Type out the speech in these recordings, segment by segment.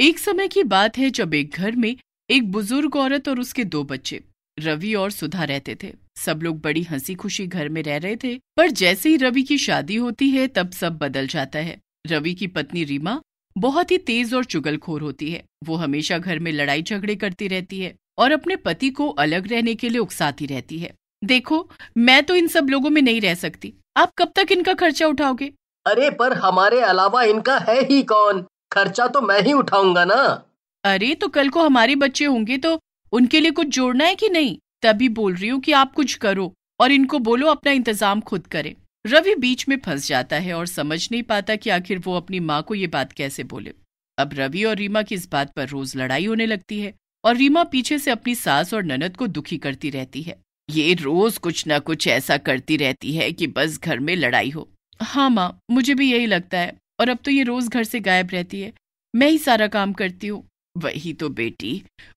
एक समय की बात है जब एक घर में एक बुजुर्ग औरत और उसके दो बच्चे रवि और सुधा रहते थे सब लोग बड़ी हंसी खुशी घर में रह रहे थे पर जैसे ही रवि की शादी होती है तब सब बदल जाता है रवि की पत्नी रीमा बहुत ही तेज और चुगलखोर होती है वो हमेशा घर में लड़ाई झगड़े करती रहती है और अपने पति को अलग रहने के लिए उकसाती रहती है देखो मैं तो इन सब लोगों में नहीं रह सकती आप कब तक इनका खर्चा उठाओगे अरे पर हमारे अलावा इनका है ही कौन खर्चा तो मैं ही उठाऊंगा ना अरे तो कल को हमारे बच्चे होंगे तो उनके लिए कुछ जोड़ना है कि नहीं तभी बोल रही हूँ कि आप कुछ करो और इनको बोलो अपना इंतजाम खुद करे रवि बीच में फंस जाता है और समझ नहीं पाता कि आखिर वो अपनी माँ को ये बात कैसे बोले अब रवि और रीमा की इस बात पर रोज लड़ाई होने लगती है और रीमा पीछे से अपनी सास और ननद को दुखी करती रहती है ये रोज कुछ ना कुछ ऐसा करती रहती है कि बस घर में लड़ाई हो हाँ माँ मुझे भी यही लगता है और अब तो ये रोज घर से गायब रहती है मैं ही सारा काम करती हूँ वही तो बेटी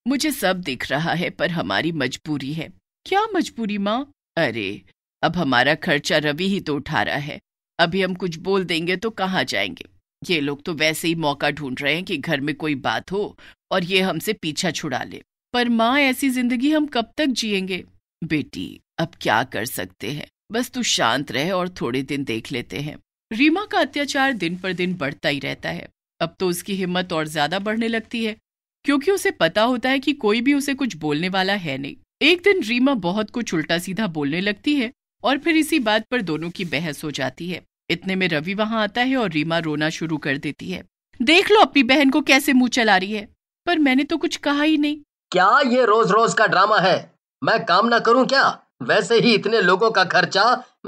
मुझे सब दिख रहा है पर हमारी मजबूरी है क्या मजबूरी माँ अरे अब हमारा खर्चा रवि ही तो उठा रहा है अभी हम कुछ बोल देंगे तो कहाँ जाएंगे ये लोग तो वैसे ही मौका ढूंढ रहे हैं कि घर में कोई बात हो और ये हमसे पीछा छुड़ा ले पर माँ ऐसी जिंदगी हम कब तक जिएंगे बेटी अब क्या कर सकते हैं बस तू शांत रहे और थोड़े दिन देख लेते हैं रीमा का अत्याचार दिन पर दिन बढ़ता ही रहता है अब तो उसकी हिम्मत और ज्यादा बढ़ने लगती है क्योंकि उसे पता होता है कि कोई भी उसे कुछ बोलने वाला है नहीं एक दिन रीमा बहुत कुछ उल्टा सीधा बोलने लगती है और फिर इसी बात पर दोनों की बहस हो जाती है इतने में रवि वहां आता है और रीमा रोना शुरू कर देती है देख लो अपनी बहन को कैसे मुंह चला रही है पर मैंने तो कुछ कहा ही नहीं क्या ये रोज रोज का ड्रामा है मैं काम ना करूं क्या वैसे ही इतने लोगों का खर्चा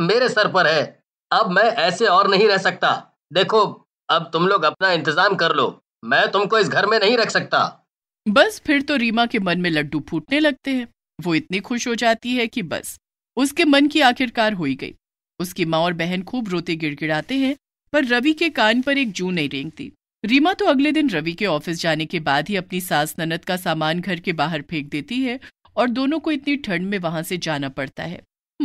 मेरे सर पर है अब मैं ऐसे और नहीं रह सकता देखो अब तुम लोग अपना इंतजाम कर लो मैं तुमको इस घर में नहीं रख सकता बस फिर तो रीमा के मन में लड्डू फूटने लगते हैं वो इतनी खुश हो जाती है कि बस उसके मन की आखिरकार हो ही गई उसकी माँ और बहन खूब रोते गिड़गिड़ाते हैं पर रवि के कान पर एक जू नहीं रेंगती रीमा तो अगले दिन रवि के ऑफिस जाने के बाद ही अपनी सास ननद का सामान घर के बाहर फेंक देती है और दोनों को इतनी ठंड में वहां से जाना पड़ता है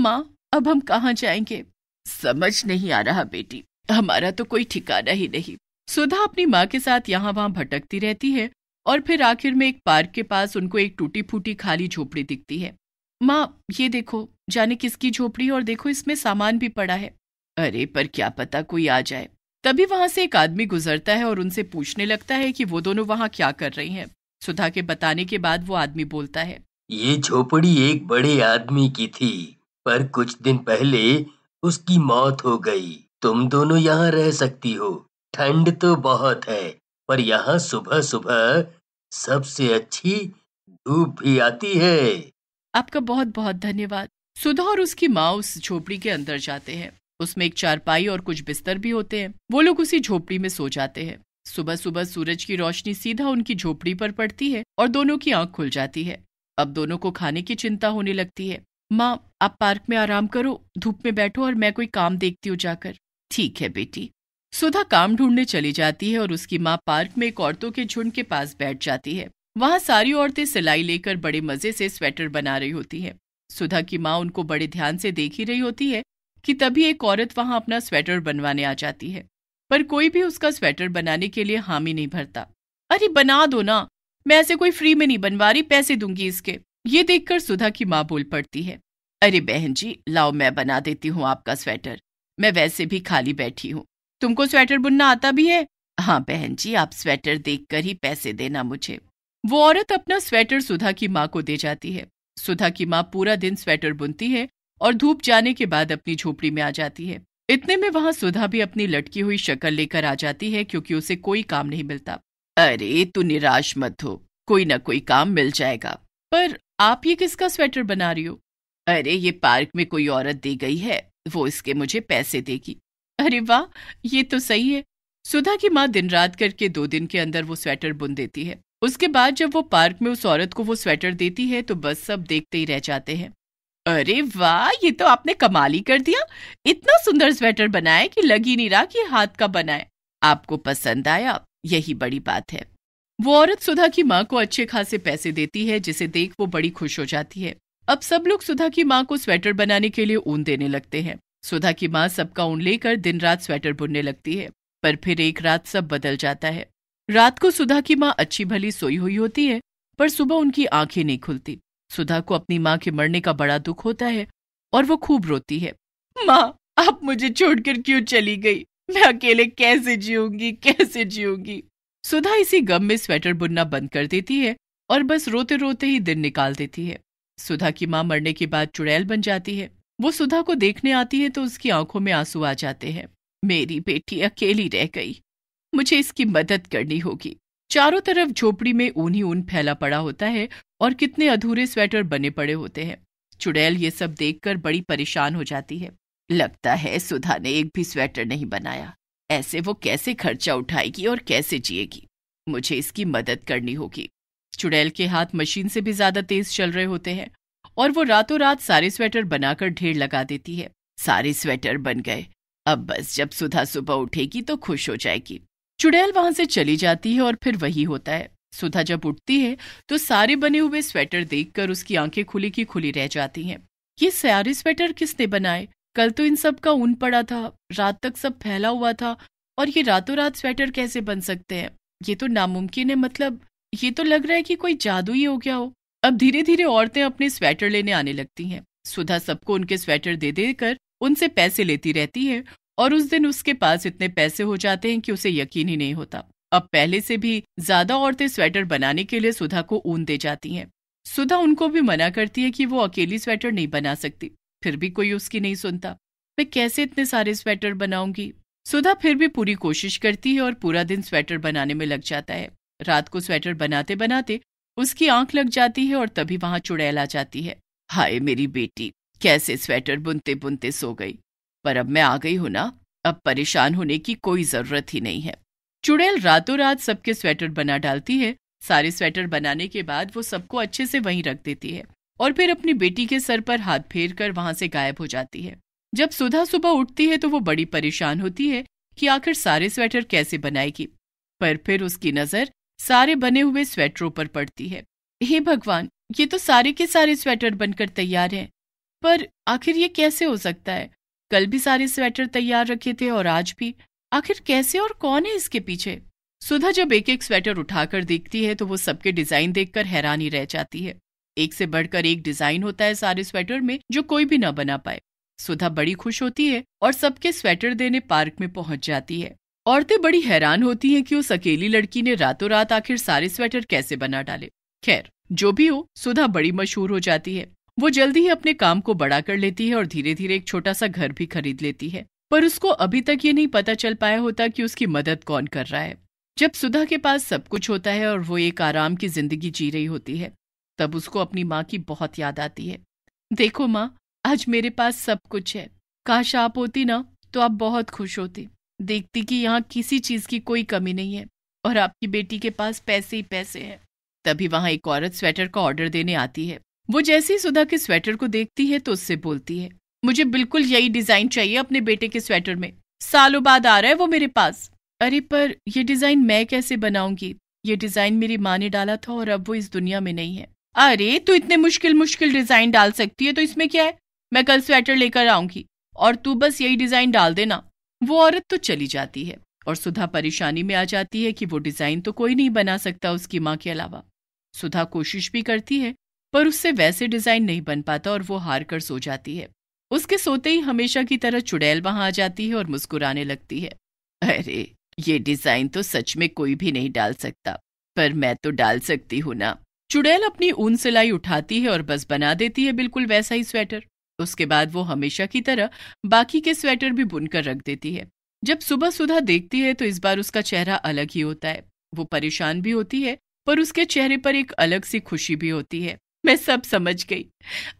माँ अब हम कहाँ जाएंगे समझ नहीं आ रहा बेटी हमारा तो कोई ठिकाना ही नहीं सुधा अपनी माँ के साथ यहाँ वहाँ भटकती रहती है और फिर आखिर में एक पार्क के पास उनको एक टूटी फूटी खाली झोपड़ी दिखती है माँ ये देखो जाने किसकी झोपड़ी और देखो इसमें सामान भी पड़ा है अरे पर क्या पता कोई आ जाए तभी वहां से एक आदमी गुजरता है और उनसे पूछने लगता है कि वो दोनों वहाँ क्या कर रही हैं सुधा के बताने के बाद वो आदमी बोलता है ये झोपड़ी एक बड़े आदमी की थी पर कुछ दिन पहले उसकी मौत हो गई तुम दोनों यहाँ रह सकती हो ठंड तो बहुत है पर यहाँ सुबह सुबह सबसे अच्छी धूप भी आती है आपका बहुत बहुत धन्यवाद सुधा और उसकी माँ उस झोपड़ी के अंदर जाते हैं उसमें एक चारपाई और कुछ बिस्तर भी होते हैं वो लोग उसी झोपड़ी में सो जाते हैं सुबह सुबह सूरज की रोशनी सीधा उनकी झोपड़ी पर पड़ती है और दोनों की आंख खुल जाती है अब दोनों को खाने की चिंता होने लगती है माँ आप पार्क में आराम करो धूप में बैठो और मैं कोई काम देखती हूँ जाकर ठीक है बेटी सुधा काम ढूंढने चली जाती है और उसकी माँ पार्क में एक औरतों के झुंड के पास बैठ जाती है वहाँ सारी औरतें सिलाई लेकर बड़े मजे से स्वेटर बना रही होती हैं सुधा की माँ उनको बड़े ध्यान से देख ही रही होती है कि तभी एक औरत वहाँ अपना स्वेटर बनवाने आ जाती है पर कोई भी उसका स्वेटर बनाने के लिए हामी नहीं भरता अरे बना दो ना मैं ऐसे कोई फ्री में नहीं बनवा रही पैसे दूंगी इसके ये देखकर सुधा की माँ बोल पड़ती है अरे बहन जी लाओ मैं बना देती हूँ आपका स्वेटर मैं वैसे भी खाली बैठी हूँ तुमको स्वेटर बुनना आता भी है हाँ बहन जी आप स्वेटर देखकर ही पैसे देना मुझे वो औरत अपना स्वेटर सुधा की माँ को दे जाती है सुधा की माँ पूरा दिन स्वेटर बुनती है और धूप जाने के बाद अपनी झोपड़ी में आ जाती है इतने में वहां सुधा भी अपनी लटकी हुई शक्ल लेकर आ जाती है क्योंकि उसे कोई काम नहीं मिलता अरे तू निराश मत हो कोई ना कोई काम मिल जाएगा पर आप ये किसका स्वेटर बना रही हो अरे ये पार्क में कोई औरत दे गई है वो इसके मुझे पैसे देगी अरे वाह ये तो सही है सुधा की माँ दिन रात करके दो दिन के अंदर वो स्वेटर बुन देती है उसके बाद जब वो पार्क में उस औरत को वो स्वेटर देती है तो बस सब देखते ही रह जाते हैं अरे वाह ये तो आपने कमाल ही कर दिया इतना सुंदर स्वेटर बनाए कि लग ही नहीं रहा कि हाथ का बनाए आपको पसंद आया यही बड़ी बात है वो औरत सुधा की माँ को अच्छे खासे पैसे देती है जिसे देख वो बड़ी खुश हो जाती है अब सब लोग सुधा की माँ को स्वेटर बनाने के लिए ऊन देने लगते हैं सुधा की माँ सबका ऊन लेकर दिन रात स्वेटर बुनने लगती है पर फिर एक रात सब बदल जाता है रात को सुधा की माँ अच्छी भली सोई हुई होती है पर सुबह उनकी आंखें नहीं खुलती सुधा को अपनी माँ के मरने का बड़ा दुख होता है और वो खूब रोती है माँ आप मुझे छोड़कर क्यों चली गई मैं अकेले कैसे जीऊंगी कैसे जीऊंगी सुधा इसी गम में स्वेटर बुनना बंद कर देती है और बस रोते रोते ही दिन निकाल देती है सुधा की माँ मरने के बाद चुड़ैल बन जाती है वो सुधा को देखने आती है तो उसकी आंखों में आंसू आ जाते हैं मेरी बेटी अकेली रह गई मुझे इसकी मदद करनी होगी चारों तरफ झोपड़ी में ऊन ही ऊन फैला पड़ा होता है और कितने अधूरे स्वेटर बने पड़े होते हैं चुड़ैल ये सब देखकर बड़ी परेशान हो जाती है लगता है सुधा ने एक भी स्वेटर नहीं बनाया ऐसे वो कैसे खर्चा उठाएगी और कैसे जिएगी मुझे इसकी मदद करनी होगी चुड़ैल के हाथ मशीन से भी ज्यादा तेज चल रहे होते हैं और वो रातों रात सारे स्वेटर बनाकर ढेर लगा देती है सारे स्वेटर बन गए अब बस जब सुधा सुबह उठेगी तो खुश हो जाएगी चुड़ैल वहां से चली जाती है और फिर वही होता है सुधा जब उठती है तो सारे बने हुए स्वेटर देखकर उसकी आंखें खुली की खुली रह जाती हैं ये सारे स्वेटर किसने बनाए कल तो इन सब का ऊन पड़ा था रात तक सब फैला हुआ था और ये रातों रात स्वेटर कैसे बन सकते हैं ये तो नामुमकिन है मतलब ये तो लग रहा है कि कोई जादू ही हो गया हो अब धीरे धीरे औरतें अपने स्वेटर लेने आने लगती हैं सुधा सबको उनके स्वेटर दे देकर उनसे पैसे लेती रहती है और उस दिन उसके पास इतने पैसे हो जाते हैं कि उसे यकीन ही नहीं होता अब पहले से भी ज्यादा औरतें स्वेटर बनाने के लिए सुधा को ऊन दे जाती हैं सुधा उनको भी मना करती है कि वो अकेली स्वेटर नहीं बना सकती फिर भी कोई उसकी नहीं सुनता मैं कैसे इतने सारे स्वेटर बनाऊंगी सुधा फिर भी पूरी कोशिश करती है और पूरा दिन स्वेटर बनाने में लग जाता है रात को स्वेटर बनाते बनाते उसकी आंख लग जाती है और तभी वहां चुड़ैल आ जाती है हाय मेरी बेटी कैसे स्वेटर बुनते बुनते सो गई पर अब मैं आ गई हूं ना अब परेशान होने की कोई जरूरत ही नहीं है चुड़ैल रातों रात सबके स्वेटर बना डालती है सारे स्वेटर बनाने के बाद वो सबको अच्छे से वहीं रख देती है और फिर अपनी बेटी के सर पर हाथ फेर कर वहां से गायब हो जाती है जब सुधा सुबह उठती है तो वो बड़ी परेशान होती है कि आखिर सारे स्वेटर कैसे बनाएगी पर फिर उसकी नजर सारे बने हुए स्वेटरों पर पड़ती है हे भगवान ये तो सारे के सारे स्वेटर बनकर तैयार हैं पर आखिर ये कैसे हो सकता है कल भी सारे स्वेटर तैयार रखे थे और आज भी आखिर कैसे और कौन है इसके पीछे सुधा जब एक एक स्वेटर उठाकर देखती है तो वो सबके डिजाइन देखकर हैरानी रह जाती है एक से बढ़कर एक डिजाइन होता है सारे स्वेटर में जो कोई भी न बना पाए सुधा बड़ी खुश होती है और सबके स्वेटर देने पार्क में पहुंच जाती है औरतें बड़ी हैरान होती हैं कि उस अकेली लड़की ने रातों रात आखिर सारे स्वेटर कैसे बना डाले खैर जो भी हो सुधा बड़ी मशहूर हो जाती है वो जल्दी ही अपने काम को बड़ा कर लेती है और धीरे धीरे एक छोटा सा घर भी खरीद लेती है पर उसको अभी तक ये नहीं पता चल पाया होता कि उसकी मदद कौन कर रहा है जब सुधा के पास सब कुछ होता है और वो एक आराम की जिंदगी जी रही होती है तब उसको अपनी माँ की बहुत याद आती है देखो माँ आज मेरे पास सब कुछ है काश आप होती ना तो आप बहुत खुश होती देखती कि यहाँ किसी चीज की कोई कमी नहीं है और आपकी बेटी के पास पैसे ही पैसे हैं तभी वहां एक औरत स्वेटर का ऑर्डर देने आती है वो जैसे ही सुधा के स्वेटर को देखती है तो उससे बोलती है मुझे बिल्कुल यही डिजाइन चाहिए अपने बेटे के स्वेटर में सालों बाद आ रहा है वो मेरे पास अरे पर यह डिजाइन मैं कैसे बनाऊंगी ये डिजाइन मेरी माँ ने डाला था और अब वो इस दुनिया में नहीं है अरे तू इतने मुश्किल मुश्किल डिजाइन डाल सकती है तो इसमें क्या है मैं कल स्वेटर लेकर आऊंगी और तू बस यही डिजाइन डाल देना वो औरत तो चली जाती है और सुधा परेशानी में आ जाती है कि वो डिजाइन तो कोई नहीं बना सकता उसकी माँ के अलावा सुधा कोशिश भी करती है पर उससे वैसे डिजाइन नहीं बन पाता और वो हार कर सो जाती है उसके सोते ही हमेशा की तरह चुड़ैल वहां आ जाती है और मुस्कुराने लगती है अरे ये डिजाइन तो सच में कोई भी नहीं डाल सकता पर मैं तो डाल सकती हूं ना चुड़ैल अपनी ऊन सिलाई उठाती है और बस बना देती है बिल्कुल वैसा ही स्वेटर उसके बाद वो हमेशा की तरह बाकी के स्वेटर भी बुनकर रख देती है जब सुबह सुधा देखती है तो इस बार उसका चेहरा अलग ही होता है वो परेशान भी होती है पर उसके चेहरे पर एक अलग सी खुशी भी होती है मैं सब समझ गई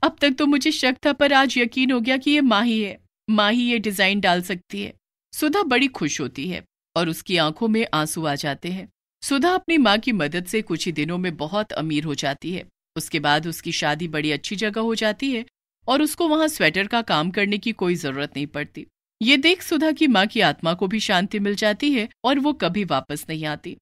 अब तक तो मुझे शक था पर आज यकीन हो गया कि ये माही है माही ये डिजाइन डाल सकती है सुधा बड़ी खुश होती है और उसकी आंखों में आंसू आ जाते हैं सुधा अपनी माँ की मदद से कुछ ही दिनों में बहुत अमीर हो जाती है उसके बाद उसकी शादी बड़ी अच्छी जगह हो जाती है और उसको वहां स्वेटर का काम करने की कोई जरूरत नहीं पड़ती ये देख सुधा की माँ की आत्मा को भी शांति मिल जाती है और वो कभी वापस नहीं आती